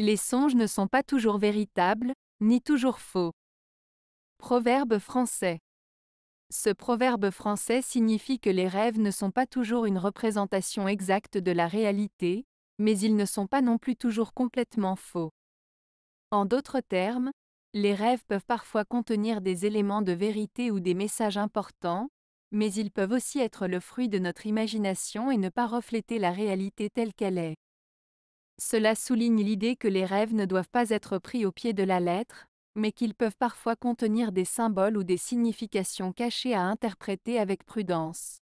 Les songes ne sont pas toujours véritables, ni toujours faux. Proverbe français. Ce proverbe français signifie que les rêves ne sont pas toujours une représentation exacte de la réalité, mais ils ne sont pas non plus toujours complètement faux. En d'autres termes, les rêves peuvent parfois contenir des éléments de vérité ou des messages importants, mais ils peuvent aussi être le fruit de notre imagination et ne pas refléter la réalité telle qu'elle est. Cela souligne l'idée que les rêves ne doivent pas être pris au pied de la lettre, mais qu'ils peuvent parfois contenir des symboles ou des significations cachées à interpréter avec prudence.